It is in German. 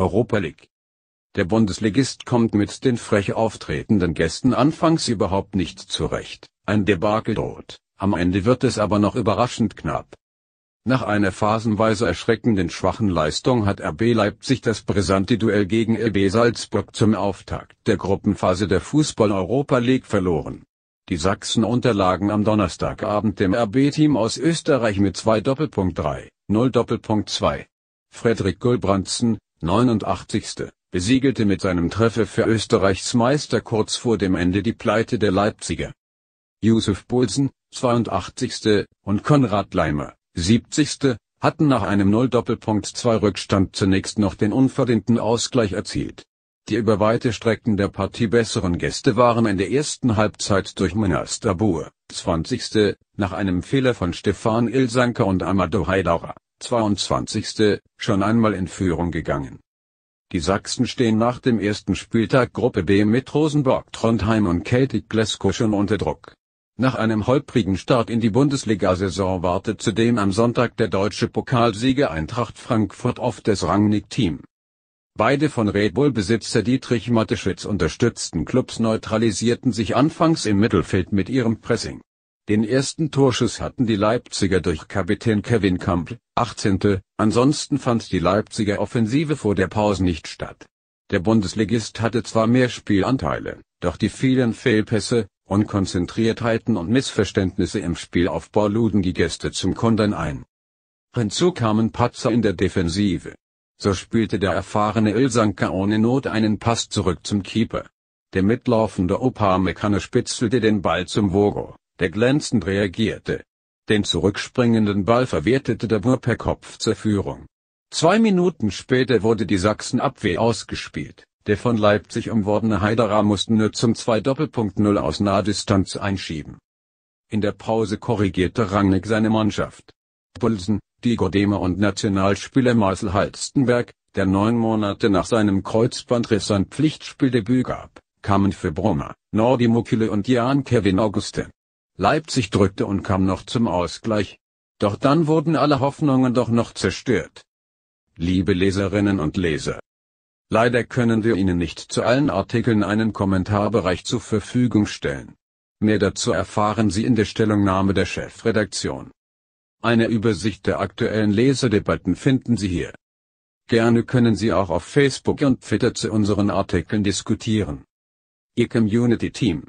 Europa League. Der Bundesligist kommt mit den frech auftretenden Gästen anfangs überhaupt nicht zurecht, ein Debakel droht, am Ende wird es aber noch überraschend knapp. Nach einer phasenweise erschreckenden schwachen Leistung hat RB Leipzig das brisante Duell gegen RB Salzburg zum Auftakt der Gruppenphase der Fußball-Europa League verloren. Die Sachsen unterlagen am Donnerstagabend dem RB-Team aus Österreich mit 2 Doppelpunkt 3, 0 Doppelpunkt 2. Frederik Gulbrandsen, 89. besiegelte mit seinem Treffer für Österreichs Meister kurz vor dem Ende die Pleite der Leipziger. Josef Poulsen, 82. und Konrad Leimer, 70. hatten nach einem 0-2 doppelpunkt Rückstand zunächst noch den unverdienten Ausgleich erzielt. Die über weite Strecken der Partie besseren Gäste waren in der ersten Halbzeit durch Minas Dabur, 20. nach einem Fehler von Stefan Ilsanker und Amado Heidauer, 22. schon einmal in Führung gegangen. Die Sachsen stehen nach dem ersten Spieltag Gruppe B mit Rosenborg Trondheim und Celtic Glasgow schon unter Druck. Nach einem holprigen Start in die Bundesliga-Saison wartet zudem am Sonntag der deutsche Pokalsieger Eintracht Frankfurt auf das Rangnick-Team. Beide von Red Bull-Besitzer Dietrich Mateschitz unterstützten Clubs neutralisierten sich anfangs im Mittelfeld mit ihrem Pressing. Den ersten Torschuss hatten die Leipziger durch Kapitän Kevin Kamp, 18. Ansonsten fand die Leipziger Offensive vor der Pause nicht statt. Der Bundesligist hatte zwar mehr Spielanteile, doch die vielen Fehlpässe, Unkonzentriertheiten und Missverständnisse im Spielaufbau luden die Gäste zum Kontern ein. Hinzu kamen Patzer in der Defensive. So spielte der erfahrene Ilsanker ohne Not einen Pass zurück zum Keeper. Der mitlaufende Opamecano spitzelte den Ball zum Vogo der glänzend reagierte. Den zurückspringenden Ball verwertete der Bur per Kopf zur Führung. Zwei Minuten später wurde die Sachsenabwehr ausgespielt. Der von Leipzig umworbene Heiderer musste nur zum 2 Doppelpunkt 0 aus Nahdistanz einschieben. In der Pause korrigierte Rangnick seine Mannschaft. Bulsen, Diego Demer und Nationalspieler Marcel Halstenberg, der neun Monate nach seinem Kreuzbandriss sein Pflichtspieldebüt gab, kamen für Brummer, Nordi Mukile und Jan Kevin Auguste. Leipzig drückte und kam noch zum Ausgleich. Doch dann wurden alle Hoffnungen doch noch zerstört. Liebe Leserinnen und Leser. Leider können wir Ihnen nicht zu allen Artikeln einen Kommentarbereich zur Verfügung stellen. Mehr dazu erfahren Sie in der Stellungnahme der Chefredaktion. Eine Übersicht der aktuellen Leserdebatten finden Sie hier. Gerne können Sie auch auf Facebook und Twitter zu unseren Artikeln diskutieren. Ihr Community Team